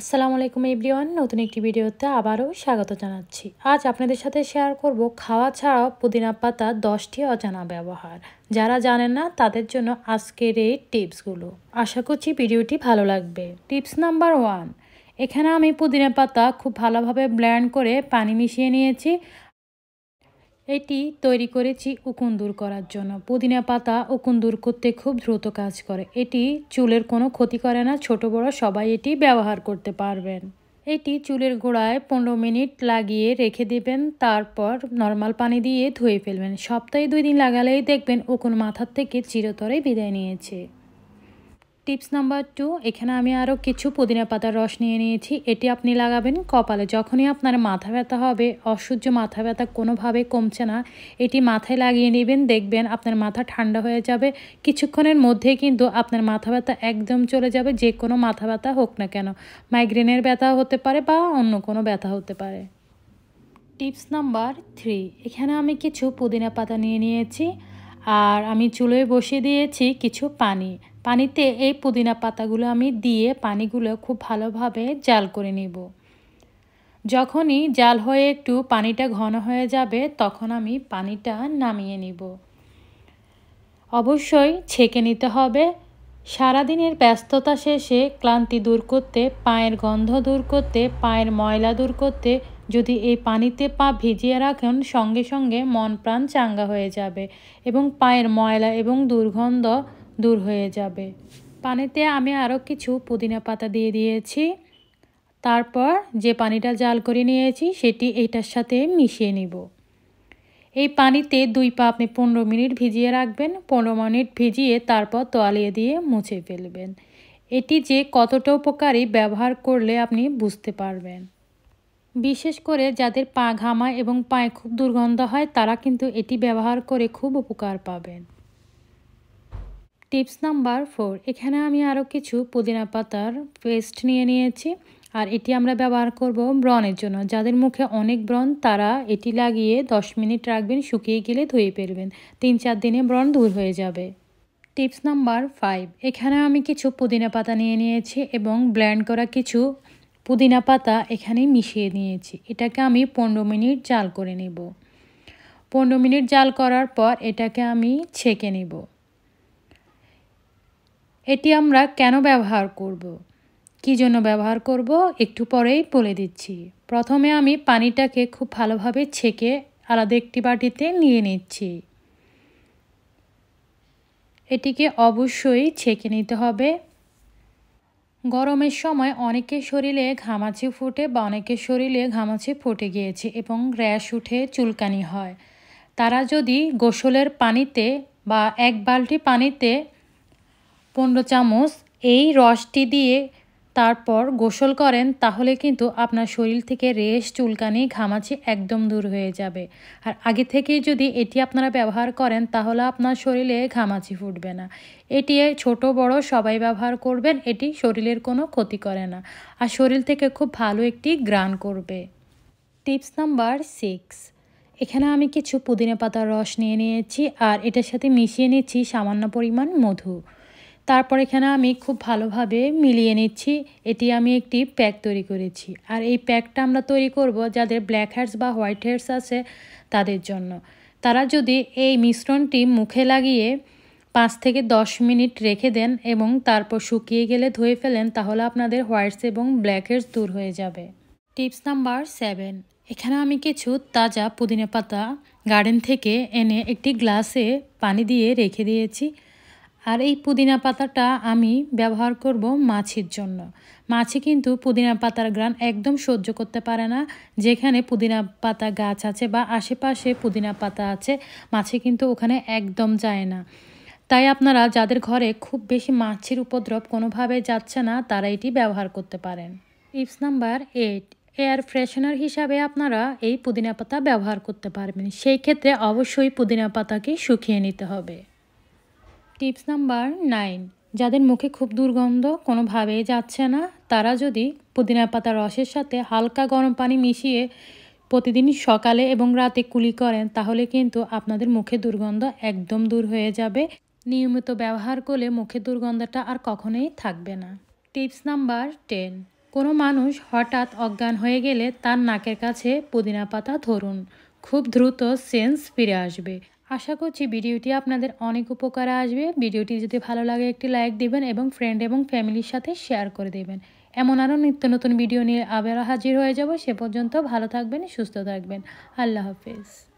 আসসালামু আলাইকুম এভরিওয়ান নতুন একটি ভিডিওতে আবারও স্বাগত জানাচ্ছি আজ আপনাদের সাথে শেয়ার করব খাওয়া ছাড়াও পুদিনা পাতা দশটি অজানা ব্যবহার যারা জানেন না তাদের জন্য আজকের এই টিপসগুলো আশা করছি ভিডিওটি ভালো লাগবে টিপস নাম্বার ওয়ান এখানে আমি পুদিনা পাতা খুব ভালোভাবে ব্ল্যান্ড করে পানি মিশিয়ে নিয়েছি এটি তৈরি করেছি উকুন দূর করার জন্য পুদিনা পাতা উকুন দূর করতে খুব দ্রুত কাজ করে এটি চুলের কোনো ক্ষতি করে না ছোট বড় সবাই এটি ব্যবহার করতে পারবেন এটি চুলের গোড়ায় পনেরো মিনিট লাগিয়ে রেখে দেবেন তারপর নর্মাল পানি দিয়ে ধুয়ে ফেলবেন সপ্তাহে দুই দিন লাগালেই দেখবেন উকুন মাথার থেকে চিরতরে বিদায় নিয়েছে টিপস নাম্বার টু এখানে আমি আরও কিছু পুদিনা পাতার রস নিয়ে নিয়েছি এটি আপনি লাগাবেন কপালে যখনই আপনার মাথা ব্যথা হবে অসহ্য মাথা ব্যথা কোনোভাবে কমছে না এটি মাথায় লাগিয়ে নেবেন দেখবেন আপনার মাথা ঠান্ডা হয়ে যাবে কিছুক্ষণের মধ্যেই কিন্তু আপনার মাথা ব্যথা একদম চলে যাবে যে কোনো মাথা ব্যথা হোক না কেন মাইগ্রেনের ব্যথা হতে পারে বা অন্য কোনো ব্যথা হতে পারে টিপস নাম্বার থ্রি এখানে আমি কিছু পুদিনা পাতা নিয়ে নিয়েছি আর আমি চুলোয় বসিয়ে দিয়েছি কিছু পানি পানিতে এই পুদিনা পাতাগুলো আমি দিয়ে পানিগুলো খুব ভালোভাবে জাল করে নিব যখনই জাল হয়ে একটু পানিটা ঘন হয়ে যাবে তখন আমি পানিটা নামিয়ে নিব অবশ্যই ছেঁকে নিতে হবে সারাদিনের ব্যস্ততা শেষে ক্লান্তি দূর করতে পায়ের গন্ধ দূর করতে পায়ের ময়লা দূর করতে যদি এই পানিতে পা ভিজিয়ে রাখেন সঙ্গে সঙ্গে মন প্রাণ চাঙ্গা হয়ে যাবে এবং পায়ের ময়লা এবং দুর্গন্ধ দূর হয়ে যাবে পানিতে আমি আরও কিছু পুদিনা পাতা দিয়ে দিয়েছি তারপর যে পানিটা জাল করে নিয়েছি সেটি এইটার সাথে মিশিয়ে নিব এই পানিতে দুই পা আপনি পনেরো মিনিট ভিজিয়ে রাখবেন পনেরো মিনিট ভিজিয়ে তারপর তোয়ালিয়ে দিয়ে মুছে ফেলবেন এটি যে কতটা উপকারী ব্যবহার করলে আপনি বুঝতে পারবেন বিশেষ করে যাদের পা ঘামা এবং পায়ে খুব দুর্গন্ধ হয় তারা কিন্তু এটি ব্যবহার করে খুব উপকার পাবেন টিপস নাম্বার ফোর এখানে আমি আরও কিছু পুদিনা পাতার পেস্ট নিয়ে নিয়েছি আর এটি আমরা ব্যবহার করব ব্রণের জন্য যাদের মুখে অনেক ব্রণ তারা এটি লাগিয়ে দশ মিনিট রাখবেন শুকিয়ে গেলে ধুয়ে ফেলবেন তিন চার দিনে ব্রণ দূর হয়ে যাবে টিপস নাম্বার ফাইভ এখানে আমি কিছু পুদিনা পাতা নিয়ে নিয়েছি এবং ব্ল্যান্ড করা কিছু পুদিনা পাতা এখানে মিশিয়ে নিয়েছি এটাকে আমি পনেরো মিনিট জাল করে নেব পনেরো মিনিট জাল করার পর এটাকে আমি ছেঁকে নেব এটি আমরা কেন ব্যবহার করব। কী জন্য ব্যবহার করব একটু পরেই বলে দিচ্ছি প্রথমে আমি পানিটাকে খুব ভালোভাবে ছেঁকে আলাদা একটি বাটিতে নিয়ে নিচ্ছি এটিকে অবশ্যই ছেঁকে নিতে হবে গরমের সময় অনেকের শরীরে ঘামাচি ফুটে বা অনেকের শরীরে ঘামাচি ফুটে গিয়েছে এবং র্যাশ উঠে চুলকানি হয় তারা যদি গোসলের পানিতে বা এক বালটি পানিতে পনেরো চামচ এই রসটি দিয়ে তারপর গোসল করেন তাহলে কিন্তু আপনার শরীর থেকে রেশ চুলকানি ঘামাচি একদম দূর হয়ে যাবে আর আগে থেকেই যদি এটি আপনারা ব্যবহার করেন তাহলে আপনার শরীরে ঘামাচি ফুটবে না এটি ছোট বড় সবাই ব্যবহার করবেন এটি শরীরের কোনো ক্ষতি করে না আর শরীর থেকে খুব ভালো একটি গ্রান করবে টিপস নাম্বার সিক্স এখানে আমি কিছু পুদিনা পাতার রস নিয়ে নিয়েছি আর এটার সাথে মিশিয়ে নিচ্ছি সামান্য পরিমাণ মধু তারপর এখানে আমি খুব ভালোভাবে মিলিয়ে নিচ্ছি এটি আমি একটি প্যাক তৈরি করেছি আর এই প্যাকটা আমরা তৈরি করব যাদের ব্ল্যাক হেয়ার্স বা হোয়াইট হেয়ার্স আছে তাদের জন্য তারা যদি এই মিশ্রণটি মুখে লাগিয়ে পাঁচ থেকে দশ মিনিট রেখে দেন এবং তারপর শুকিয়ে গেলে ধুয়ে ফেলেন তাহলে আপনাদের হোয়াইটস এবং ব্ল্যাক হেয়ার্স দূর হয়ে যাবে টিপস নাম্বার সেভেন এখানে আমি কিছু তাজা পুদিনা পাতা গার্ডেন থেকে এনে একটি গ্লাসে পানি দিয়ে রেখে দিয়েছি আর এই পুদিনা পাতাটা আমি ব্যবহার করব মাছির জন্য মাছি কিন্তু পুদিনা পাতার গ্রান একদম সহ্য করতে পারে না যেখানে পুদিনা পাতা গাছ আছে বা আশেপাশে পুদিনা পাতা আছে মাছি কিন্তু ওখানে একদম যায় না তাই আপনারা যাদের ঘরে খুব বেশি মাছির উপদ্রব কোনোভাবে যাচ্ছে না তারা এটি ব্যবহার করতে পারেন tips number eight air freshener হিসাবে আপনারা এই পুদিনা পাতা ব্যবহার করতে পারবেন সেই ক্ষেত্রে অবশ্যই পুদিনা পাতাকে শুকিয়ে নিতে হবে টিপস নাম্বার নাইন যাদের মুখে খুব দুর্গন্ধ কোনোভাবেই যাচ্ছে না তারা যদি পুদিনা পাতা রসের সাথে হালকা গরম পানি মিশিয়ে প্রতিদিন সকালে এবং রাতে কুলি করেন তাহলে কিন্তু আপনাদের মুখে দুর্গন্ধ একদম দূর হয়ে যাবে নিয়মিত ব্যবহার করলে মুখে দুর্গন্ধটা আর কখনোই থাকবে না টিপস নাম্বার টেন কোনো মানুষ হঠাৎ অজ্ঞান হয়ে গেলে তার নাকের কাছে পুদিনা পাতা ধরুন খুব দ্রুত সেন্স ফিরে আসবে আশা করছি ভিডিওটি আপনাদের অনেক উপকারে আসবে ভিডিওটি যদি ভালো লাগে একটি লাইক দেবেন এবং ফ্রেন্ড এবং ফ্যামিলির সাথে শেয়ার করে দেবেন এমন আরও নিত্য নতুন ভিডিও নিয়ে আবারও হাজির হয়ে যাব সে পর্যন্ত ভালো থাকবেন সুস্থ থাকবেন আল্লাহ হাফিজ